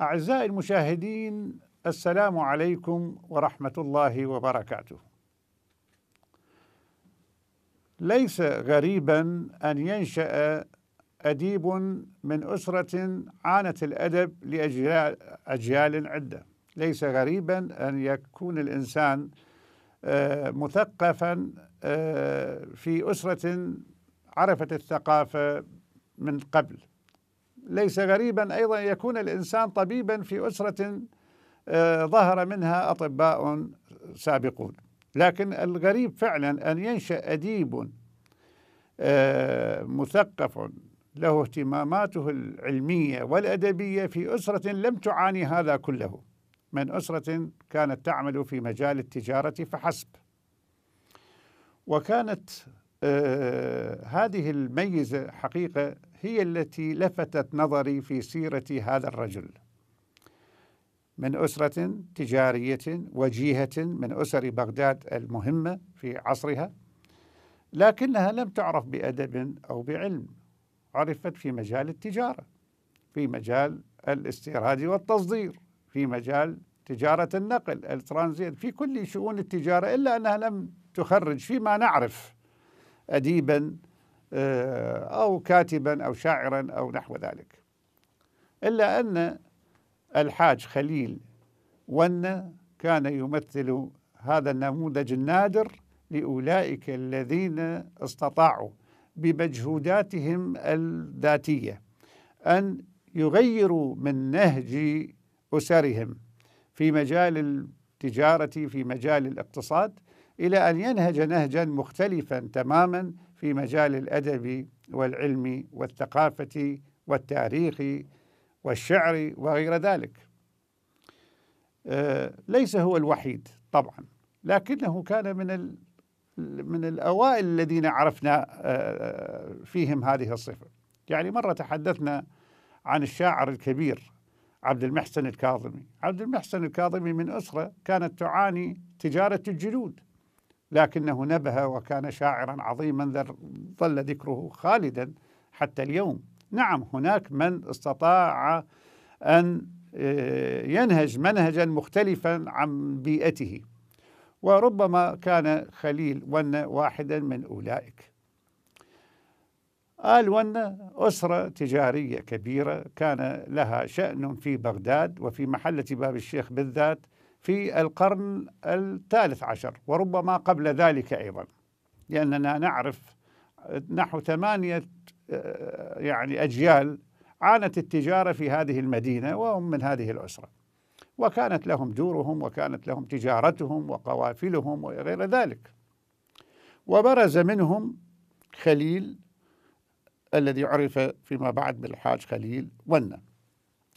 أعزائي المشاهدين السلام عليكم ورحمة الله وبركاته. ليس غريبا أن ينشأ أديب من أسرة عانت الأدب لأجيال أجيال عدة. ليس غريبا أن يكون الإنسان آه، مثقفا آه، في أسرة عرفت الثقافة من قبل ليس غريبا أيضا يكون الإنسان طبيبا في أسرة آه، ظهر منها أطباء سابقون لكن الغريب فعلا أن ينشأ أديب آه، مثقف له اهتماماته العلمية والأدبية في أسرة لم تعاني هذا كله من أسرة كانت تعمل في مجال التجارة فحسب وكانت آه، هذه الميزة حقيقة هي التي لفتت نظري في سيرة هذا الرجل من أسرة تجارية وجيهة من أسر بغداد المهمة في عصرها لكنها لم تعرف بأدب أو بعلم عرفت في مجال التجارة في مجال الاستيراد والتصدير في مجال تجارة النقل الترانزيت في كل شؤون التجارة إلا أنها لم تخرج فيما نعرف أديبا آه، أو كاتبا أو شاعرا أو نحو ذلك إلا أن الحاج خليل ون كان يمثل هذا النموذج النادر لأولئك الذين استطاعوا بمجهوداتهم الذاتية أن يغيروا من نهج أسرهم في مجال التجارة في مجال الاقتصاد إلى أن ينهج نهجا مختلفا تماما في مجال الأدب والعلم والثقافة والتاريخ والشعر وغير ذلك آه، ليس هو الوحيد طبعا لكنه كان من من الأوائل الذين عرفنا آه، فيهم هذه الصفة يعني مرة تحدثنا عن الشاعر الكبير عبد المحسن الكاظمي عبد المحسن الكاظمي من أسرة كانت تعاني تجارة الجلود لكنه نبه وكان شاعرا عظيما ظل ذكره خالدا حتى اليوم نعم هناك من استطاع ان آه، ينهج منهجا مختلفا عن بيئته وربما كان خليل ونة واحدا من أولئك آل ونة أسرة تجارية كبيرة كان لها شأن في بغداد وفي محلة باب الشيخ بالذات في القرن الثالث عشر وربما قبل ذلك أيضا لأننا نعرف نحو ثمانية آه، يعني أجيال عانت التجارة في هذه المدينة وهم من هذه الأسرة وكانت لهم دورهم وكانت لهم تجارتهم وقوافلهم وغير ذلك وبرز منهم خليل الذي عرف فيما بعد بالحاج خليل ونا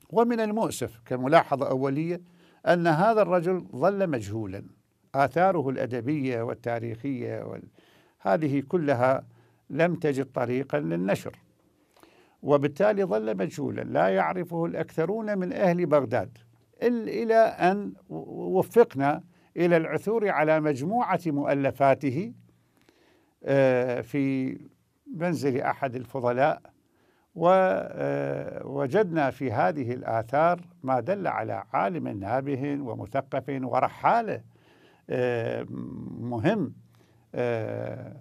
ومن المؤسف كملاحظة أولية أن هذا الرجل ظل مجهولا آثاره الأدبية والتاريخية وال... هذه كلها لم تجد طريقا للنشر وبالتالي ظل مجهولا لا يعرفه الأكثرون من أهل بغداد إلى أن وفقنا إلى العثور على مجموعة مؤلفاته آه، في منزل أحد الفضلاء ووجدنا آه، في هذه الآثار ما دل على عالم نابه ومثقف ورحالة آه، مهم آه،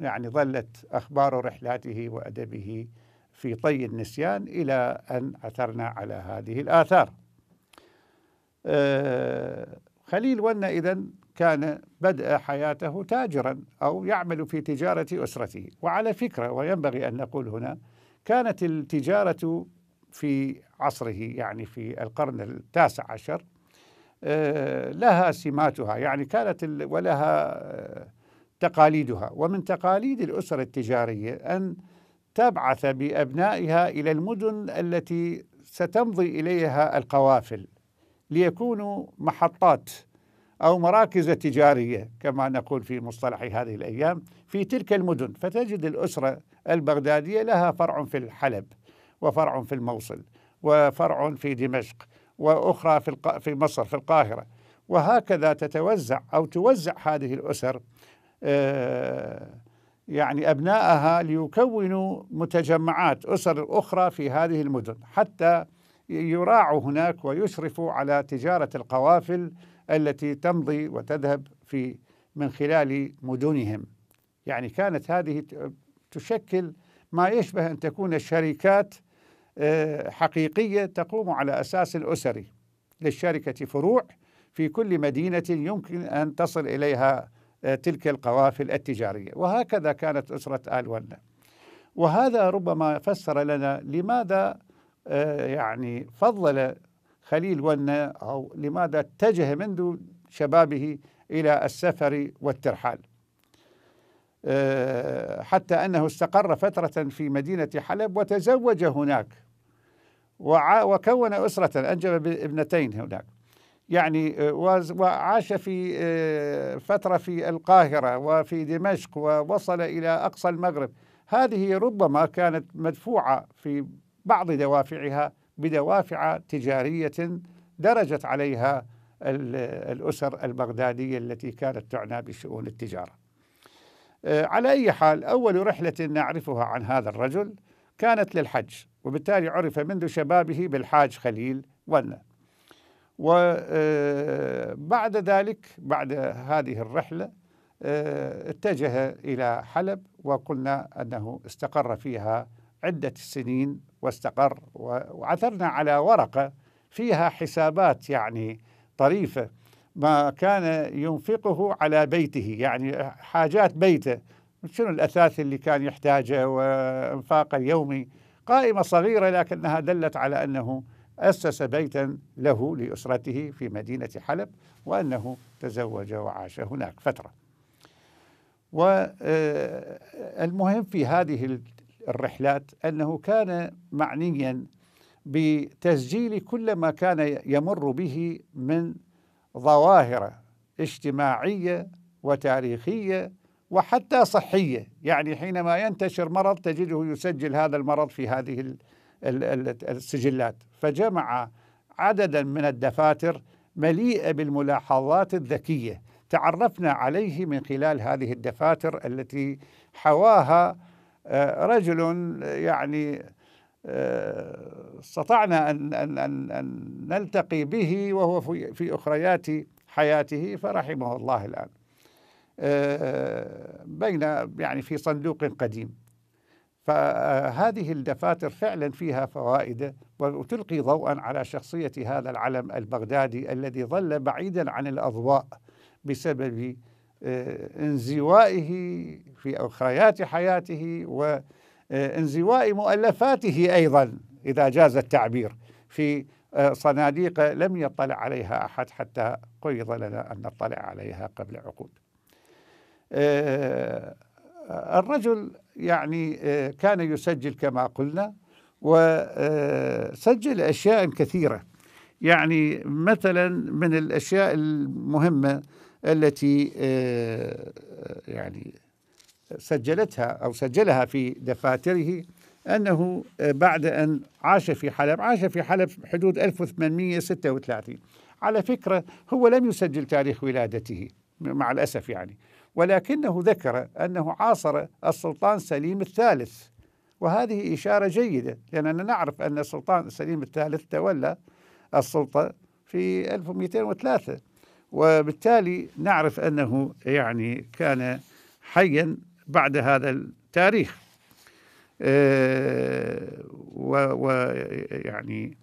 يعني ظلت أخبار رحلاته وأدبه في طي النسيان إلى أن عثرنا على هذه الآثار خليل ونا إذا كان بدأ حياته تاجرا أو يعمل في تجارة أسرته وعلى فكرة وينبغي أن نقول هنا كانت التجارة في عصره يعني في القرن التاسع عشر آه، لها سماتها يعني كانت ولها آه، تقاليدها ومن تقاليد الأسر التجارية أن تبعث بأبنائها إلى المدن التي ستمضي إليها القوافل ليكونوا محطات أو مراكز تجارية كما نقول في مصطلح هذه الأيام في تلك المدن فتجد الأسرة البغدادية لها فرع في الحلب وفرع في الموصل وفرع في دمشق وأخرى في, في مصر في القاهرة وهكذا تتوزع أو توزع هذه الأسر آه، يعني أبنائها ليكونوا متجمعات أسر أخرى في هذه المدن حتى يراعوا هناك ويشرفوا على تجارة القوافل التي تمضي وتذهب في من خلال مدنهم يعني كانت هذه تشكل ما يشبه أن تكون الشركات آه، حقيقية تقوم على أساس الأسري للشركة فروع في كل مدينة يمكن أن تصل إليها آه، تلك القوافل التجارية وهكذا كانت أسرة آل ولنا وهذا ربما فسر لنا لماذا آه، يعني فضل خليل ولنا أو لماذا اتجه منذ شبابه إلى السفر والترحال آه، حتى أنه استقر فترة في مدينة حلب وتزوج هناك وكون أسرة أنجب ابنتين هناك يعني آه، وعاش في آه، فترة في القاهرة وفي دمشق ووصل إلى أقصى المغرب هذه ربما كانت مدفوعة في بعض دوافعها بدوافع تجارية درجت عليها الأسر البغدادية التي كانت تعنى بشؤون التجارة آه، على أي حال أول رحلة نعرفها عن هذا الرجل كانت للحج وبالتالي عرف منذ شبابه بالحاج خليل ونا وبعد آه، ذلك بعد هذه الرحلة آه، اتجه إلى حلب وقلنا أنه استقر فيها عدة سنين واستقر وعثرنا على ورقة فيها حسابات يعني طريفة ما كان ينفقه على بيته يعني حاجات بيته شنو الأثاث اللي كان يحتاجه وإنفاقه اليومي قائمة صغيرة لكنها دلت على أنه أسس بيتا له لأسرته في مدينة حلب وأنه تزوج وعاش هناك فترة والمهم آه، في هذه الرحلات أنه كان معنيا بتسجيل كل ما كان يمر به من ظواهر اجتماعيه وتاريخيه وحتى صحيه، يعني حينما ينتشر مرض تجده يسجل هذا المرض في هذه السجلات، فجمع عددا من الدفاتر مليئه بالملاحظات الذكيه، تعرفنا عليه من خلال هذه الدفاتر التي حواها آه، رجل يعني آه، استطعنا ان ان ان ان نلتقي به وهو في أخريات حياته فرحمه الله الآن آه، بين يعني في صندوق قديم فهذه الدفاتر فعلا فيها فوائد وتلقي ضوءا على شخصية هذا العلم البغدادي الذي ظل بعيدا عن الأضواء بسبب آه، انزوائه في أخريات حياته وانزواء آه، مؤلفاته أيضا إذا جاز التعبير في صناديق لم يطلع عليها أحد حتى قيض لنا أن نطلع عليها قبل عقود آه، الرجل يعني آه، كان يسجل كما قلنا وسجل آه، أشياء كثيرة يعني مثلا من الأشياء المهمة التي يعني سجلتها أو سجلها في دفاتره أنه آه، بعد أن عاش في حلب عاش في حلب حدود 1836 على فكرة هو لم يسجل تاريخ ولادته مع الأسف يعني ولكنه ذكر أنه عاصر السلطان سليم الثالث وهذه إشارة جيدة لأننا نعرف أن السلطان سليم الثالث تولى السلطة في 1203 وبالتالي نعرف أنه يعني كان حيا بعد هذا التاريخ آه، ويعني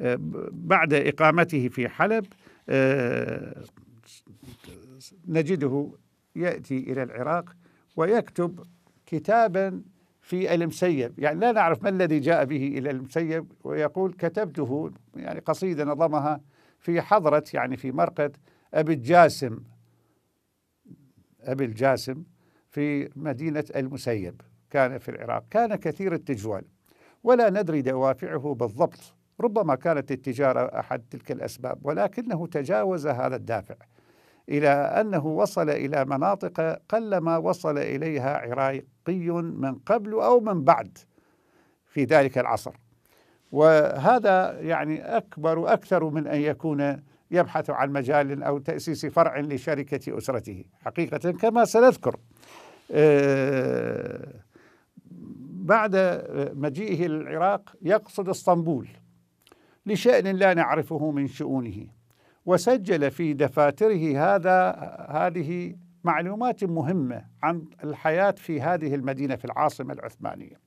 آه، بعد إقامته في حلب آه، نجده يأتي إلى العراق ويكتب كتابا في المسيب يعني لا نعرف ما الذي جاء به إلى المسيب ويقول كتبته يعني قصيدة نظمها في حضرة يعني في مرقد أبي الجاسم أبي الجاسم في مدينة المسيب كان في العراق كان كثير التجوال ولا ندري دوافعه بالضبط ربما كانت التجارة أحد تلك الأسباب ولكنه تجاوز هذا الدافع إلى أنه وصل إلى مناطق قلما وصل إليها عراقي من قبل أو من بعد في ذلك العصر وهذا يعني أكبر أكثر من أن يكون يبحث عن مجال أو تأسيس فرع لشركة أسرته حقيقة كما سنذكر أه بعد مجيئه للعراق يقصد اسطنبول لشأن لا نعرفه من شؤونه وسجل في دفاتره هذا هذه معلومات مهمة عن الحياة في هذه المدينة في العاصمة العثمانية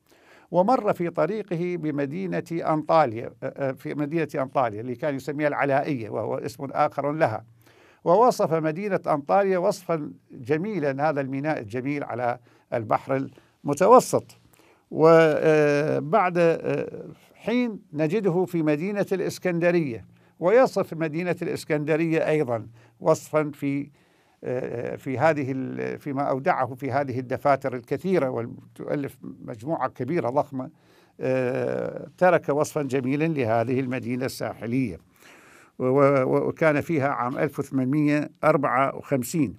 ومر في طريقه بمدينة أنطاليا في مدينة أنطاليا اللي كان يسميها العلائية وهو اسم آخر لها ووصف مدينة أنطاليا وصفا جميلا هذا الميناء الجميل على البحر المتوسط وبعد آه، حين نجده في مدينة الإسكندرية ويصف مدينة الإسكندرية أيضا وصفا في آه، آه، في هذه فيما أودعه في هذه الدفاتر الكثيرة وتؤلف مجموعة كبيرة ضخمة ترك وصفا جميلا لهذه المدينة الساحلية وكان فيها عام 1854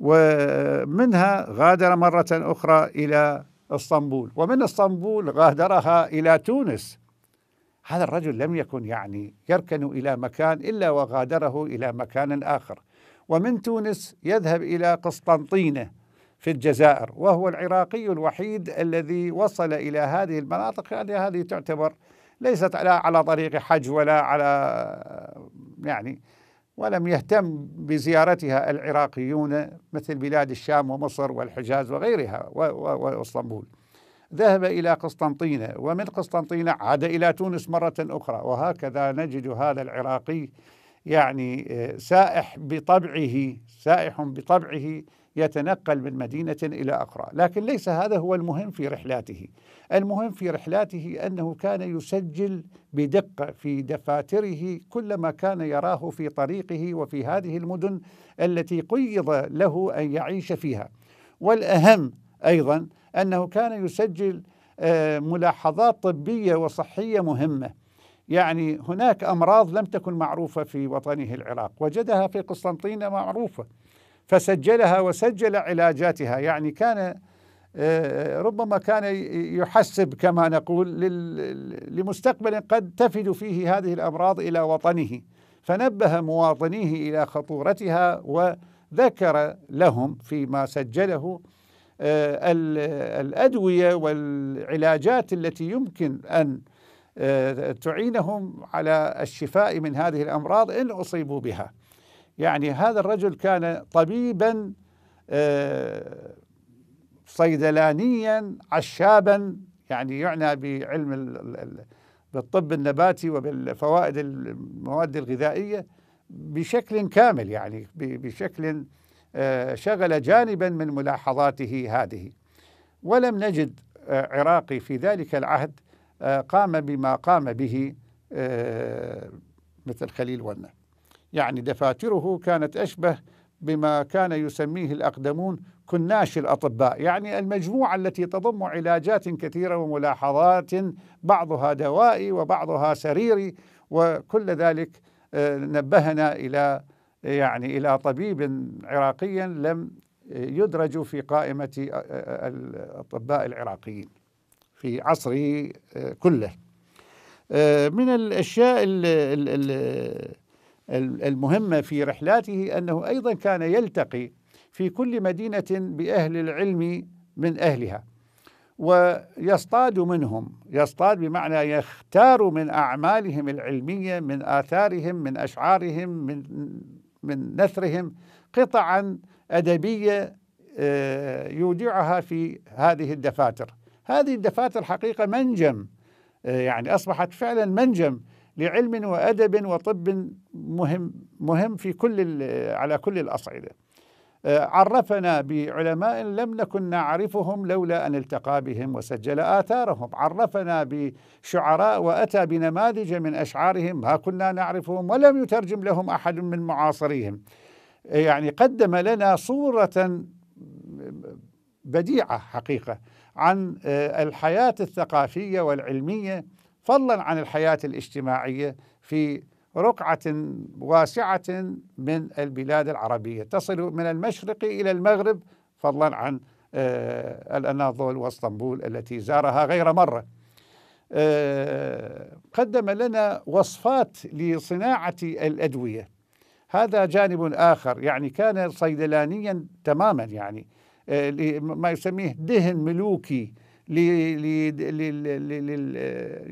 ومنها غادر مرة أخرى إلى اسطنبول ومن اسطنبول غادرها إلى تونس هذا الرجل لم يكن يعني يركن إلى مكان إلا وغادره إلى مكان آخر ومن تونس يذهب إلى قسطنطينة في الجزائر وهو العراقي الوحيد الذي وصل إلى هذه المناطق يعني هذه تعتبر ليست على طريق حج ولا على يعني ولم يهتم بزيارتها العراقيون مثل بلاد الشام ومصر والحجاز وغيرها واسطنبول ذهب إلى قسطنطينة ومن قسطنطينة عاد إلى تونس مرة أخرى وهكذا نجد هذا العراقي يعني آه، سائح بطبعه سائح بطبعه يتنقل من مدينة إلى أخرى لكن ليس هذا هو المهم في رحلاته المهم في رحلاته أنه كان يسجل بدقة في دفاتره كل ما كان يراه في طريقه وفي هذه المدن التي قيض له أن يعيش فيها والأهم أيضا أنه كان يسجل آه، ملاحظات طبية وصحية مهمة يعني هناك امراض لم تكن معروفه في وطنه العراق وجدها في قسطنطينه معروفه فسجلها وسجل علاجاتها يعني كان آه، ربما كان يحسب كما نقول لمستقبل قد تفد فيه هذه الامراض الى وطنه فنبه مواطنيه الى خطورتها وذكر لهم فيما سجله آه، الادويه والعلاجات التي يمكن ان آه، تعينهم على الشفاء من هذه الامراض ان اصيبوا بها. يعني هذا الرجل كان طبيبا آه، صيدلانيا عشابا يعني يعنى بعلم بالطب النباتي وبالفوائد المواد الغذائيه بشكل كامل يعني بشكل آه، شغل جانبا من ملاحظاته هذه ولم نجد عراقي في ذلك العهد آه، قام بما قام به آه، مثل خليل ونه يعني دفاتره كانت أشبه بما كان يسميه الأقدمون كناش الأطباء يعني المجموعة التي تضم علاجات كثيرة وملاحظات بعضها دوائي وبعضها سريري وكل ذلك آه، نبهنا إلى يعني إلى طبيب عراقي لم يدرج في قائمة الأطباء العراقيين في عصره آه، كله آه، من الأشياء المهمة في رحلاته أنه أيضا كان يلتقي في كل مدينة بأهل العلم من أهلها ويصطاد منهم يصطاد بمعنى يختار من أعمالهم العلمية من آثارهم من أشعارهم من, من نثرهم قطعا أدبية آه، يودعها في هذه الدفاتر هذه الدفاتر حقيقة منجم آه، يعني أصبحت فعلا منجم لعلم وأدب وطب مهم مهم في كل آه، على كل الأصعدة آه، عرفنا بعلماء لم نكن نعرفهم لولا أن التقى بهم وسجل آثارهم عرفنا بشعراء وأتى بنماذج من أشعارهم ما كنا نعرفهم ولم يترجم لهم أحد من معاصريهم يعني قدم لنا صورة بديعة حقيقة عن آه، الحياة الثقافية والعلمية فضلا عن الحياة الاجتماعية في رقعة واسعة من البلاد العربية تصل من المشرق إلى المغرب فضلا عن آه، الأناضول واسطنبول التي زارها غير مرة آه، قدم لنا وصفات لصناعة الأدوية هذا جانب آخر يعني كان صيدلانيا تماما يعني آه، ما يسميه دهن ملوكي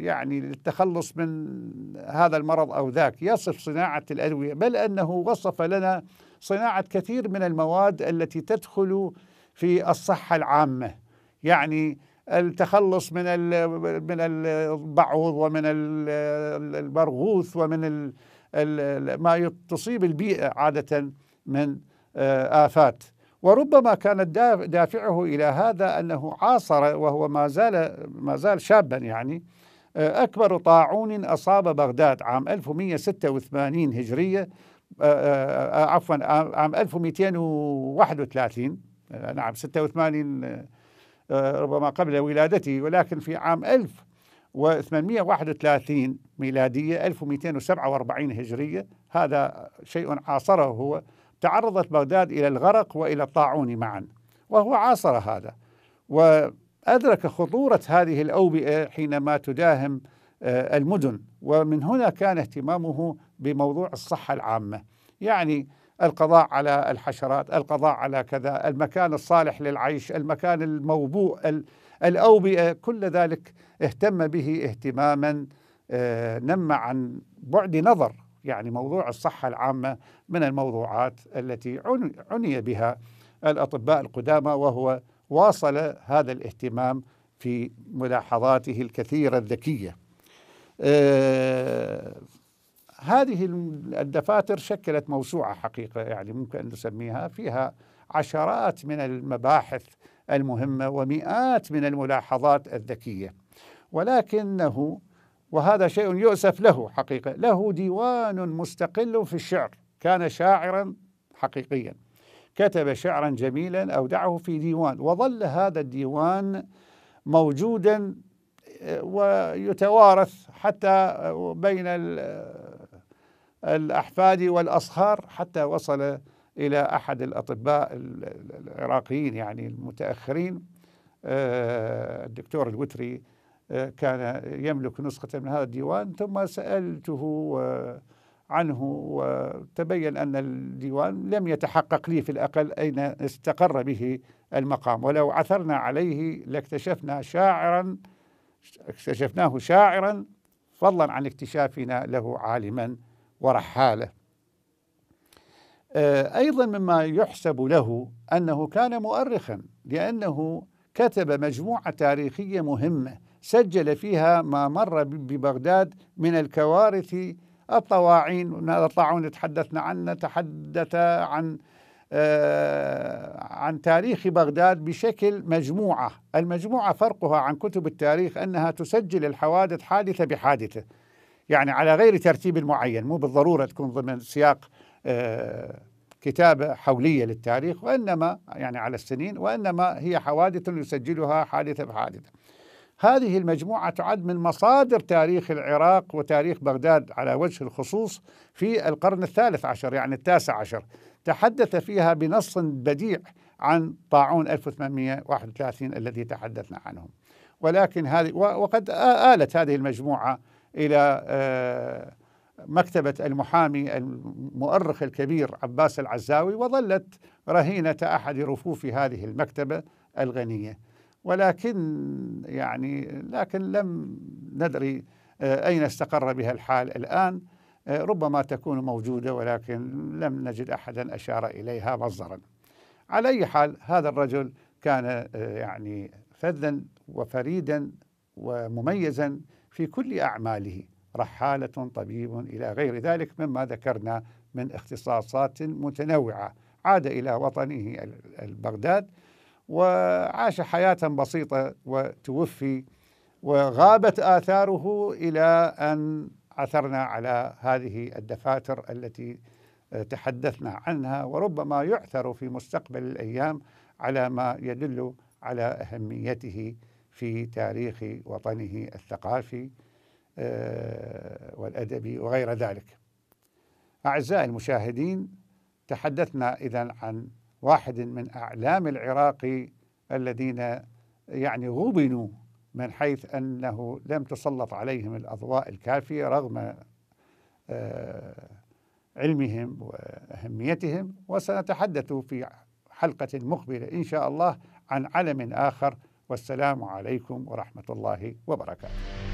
يعني للتخلص من هذا المرض او ذاك يصف صناعه الادويه بل انه وصف لنا صناعه كثير من المواد التي تدخل في الصحه العامه يعني التخلص من من البعوض ومن البرغوث ومن ما تصيب البيئه عاده من آه، افات وربما كان دافعه الى هذا انه عاصر وهو ما زال ما زال شابا يعني آه، اكبر طاعون اصاب بغداد عام 1186 هجريه آه، آه، عفوا عام 1231 نعم 86 ربما قبل ولادتي ولكن في عام 1831 ميلاديه 1247 هجريه هذا شيء عاصره هو تعرضت بغداد إلى الغرق وإلى الطاعون معا وهو عاصر هذا وأدرك خطورة هذه الأوبئة حينما تداهم آه، المدن ومن هنا كان اهتمامه بموضوع الصحة العامة يعني القضاء على الحشرات القضاء على كذا المكان الصالح للعيش المكان الموبوء الأوبئة كل ذلك اهتم به اهتماما آه، نم عن بعد نظر يعني موضوع الصحة العامة من الموضوعات التي عني بها الأطباء القدامى وهو واصل هذا الاهتمام في ملاحظاته الكثيرة الذكية آه، هذه الدفاتر شكلت موسوعة حقيقة يعني ممكن أن نسميها فيها عشرات من المباحث المهمة ومئات من الملاحظات الذكية ولكنه وهذا شيء يؤسف له حقيقة له ديوان مستقل في الشعر كان شاعرا حقيقيا كتب شعرا جميلا أودعه في ديوان وظل هذا الديوان موجودا آه، ويتوارث حتى آه، بين آه، الأحفاد والأصهار حتى وصل إلى أحد الأطباء العراقيين يعني المتأخرين الدكتور الوتري كان يملك نسخة من هذا الديوان ثم سألته آه، عنه وتبين أن الديوان لم يتحقق لي في الأقل أين استقر به المقام ولو عثرنا عليه لاكتشفنا شاعرا اكتشفناه شاعرا فضلا عن اكتشافنا له عالما ورحالة آه، أيضا مما يحسب له أنه كان مؤرخا لأنه كتب مجموعة تاريخية مهمة سجل فيها ما مر ببغداد من الكوارث الطواعين الطاعون تحدثنا عنه تحدث عن آه، عن تاريخ بغداد بشكل مجموعة المجموعة فرقها عن كتب التاريخ أنها تسجل الحوادث حادثة بحادثة يعني على غير ترتيب معين مو بالضرورة تكون ضمن سياق آه، كتابة حولية للتاريخ وإنما يعني على السنين وإنما هي حوادث يسجلها حادثة بحادثة هذه المجموعة تعد من مصادر تاريخ العراق وتاريخ بغداد على وجه الخصوص في القرن الثالث عشر يعني التاسع عشر تحدث فيها بنص بديع عن طاعون 1831 الذي تحدثنا عنه ولكن هذه وقد آلت هذه المجموعة إلى مكتبة المحامي المؤرخ الكبير عباس العزاوي وظلت رهينة أحد رفوف هذه المكتبة الغنية ولكن يعني لكن لم ندري آه، أين استقر بها الحال الآن آه، ربما تكون موجودة ولكن لم نجد أحدا أشار إليها مصدرا على أي حال هذا الرجل كان آه، يعني فذا وفريدا ومميزا في كل أعماله رحالة طبيب إلى غير ذلك مما ذكرنا من اختصاصات متنوعة عاد إلى وطنه بغداد وعاش حياة بسيطة وتوفي وغابت آثاره إلى أن عثرنا على هذه الدفاتر التي تحدثنا عنها وربما يعثر في مستقبل الأيام على ما يدل على أهميته في تاريخ وطنه الثقافي آه، والأدبي وغير ذلك أعزائي المشاهدين تحدثنا إذا عن واحد من أعلام العراق الذين يعني غبنوا من حيث أنه لم تسلط عليهم الأضواء الكافية رغم آه، علمهم وأهميتهم وسنتحدث في حلقة مقبلة إن شاء الله عن علم آخر والسلام عليكم ورحمة الله وبركاته